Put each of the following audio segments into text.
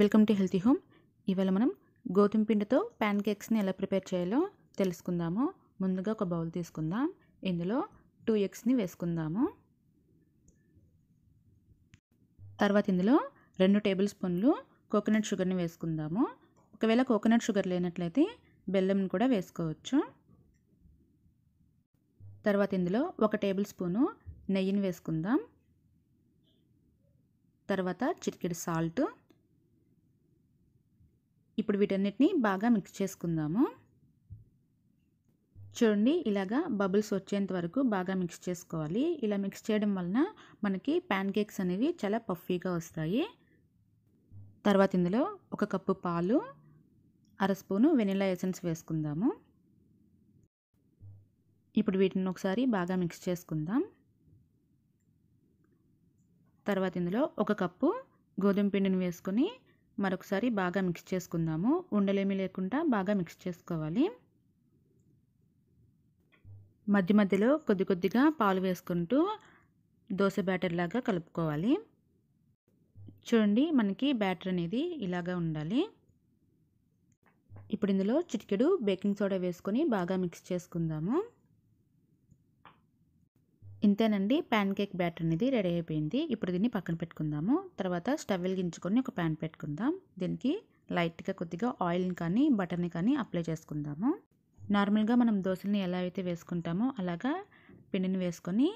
welcome to healthy home ఇవాళ మనం గోధుమ పిండితో ప్యాన్ కేక్స్ని ఎలా ప్రిపేర్ చేయాలో తెలుసుకుందాము ముందుగా ఒక బౌల్ తీసుకుందాం ఇందులో టూ ఎగ్స్ని వేసుకుందాము తర్వాత ఇందులో రెండు టేబుల్ స్పూన్లు కోకోనట్ షుగర్ని వేసుకుందాము ఒకవేళ కోకోనట్ షుగర్ లేనట్లయితే బెల్లంని కూడా వేసుకోవచ్చు తర్వాత ఇందులో ఒక టేబుల్ స్పూను నెయ్యిని వేసుకుందాం తర్వాత చిటికెడు సాల్ట్ ఇప్పుడు వీటన్నిటిని బాగా మిక్స్ చేసుకుందాము చూడండి ఇలాగా బబుల్స్ వచ్చేంత వరకు బాగా మిక్స్ చేసుకోవాలి ఇలా మిక్స్ చేయడం వలన మనకి ప్యాన్ కేక్స్ అనేవి చాలా పఫీగా వస్తాయి తర్వాత ఇందులో ఒక కప్పు పాలు అర స్పూను వెనిలా ఎసెన్స్ వేసుకుందాము ఇప్పుడు వీటిని ఒకసారి బాగా మిక్స్ చేసుకుందాం తర్వాత ఇందులో ఒక కప్పు గోధుమ పిండిని వేసుకొని మరొకసారి బాగా మిక్స్ చేసుకుందాము ఉండలేమి లేకుండా బాగా మిక్స్ చేసుకోవాలి మధ్య మధ్యలో కొద్ది కొద్దిగా పాలు వేసుకుంటూ దోశ బ్యాటర్ లాగా కలుపుకోవాలి చూడండి మనకి బ్యాటర్ అనేది ఇలాగా ఉండాలి ఇప్పుడు ఇందులో చిటికెడు బేకింగ్ సోడా వేసుకొని బాగా మిక్స్ చేసుకుందాము ఇంతేనండి ప్యాన్ కేక్ బ్యాటర్ అనేది రెడీ అయిపోయింది ఇప్పుడు దీన్ని పక్కన పెట్టుకుందాము తర్వాత స్టవ్ వెలిగించుకొని ఒక ప్యాన్ పెట్టుకుందాం దీనికి లైట్గా కొద్దిగా ఆయిల్ని కానీ బటర్ని కానీ అప్లై చేసుకుందాము నార్మల్గా మనం దోశల్ని ఎలా అయితే వేసుకుంటామో అలాగా పిండిని వేసుకొని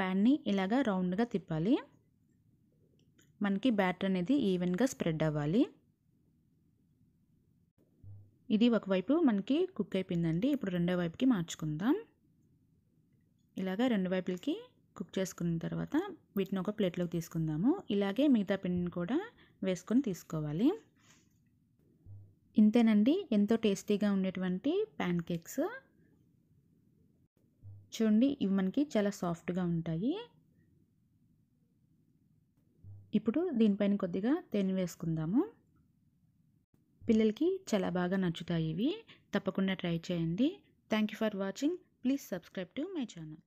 ప్యాన్ని ఇలాగా రౌండ్గా తిప్పాలి మనకి బ్యాటర్ అనేది ఈవెన్గా స్ప్రెడ్ అవ్వాలి ఇది ఒకవైపు మనకి కుక్ అయిపోయిందండి ఇప్పుడు రెండో వైపుకి మార్చుకుందాం ఇలాగ రెండు వైపులకి కుక్ చేసుకున్న తర్వాత వీటిని ఒక ప్లేట్లోకి తీసుకుందాము ఇలాగే మిగతా పిండిని కూడా వేసుకొని తీసుకోవాలి ఇంతేనండి ఎంతో టేస్టీగా ఉండేటువంటి ప్యాన్ కేక్స్ చూడండి ఇవి మనకి చాలా సాఫ్ట్గా ఉంటాయి ఇప్పుడు దీనిపైన కొద్దిగా తేనె వేసుకుందాము పిల్లలకి చాలా బాగా నచ్చుతాయి ఇవి తప్పకుండా ట్రై చేయండి thank you for watching please subscribe to my channel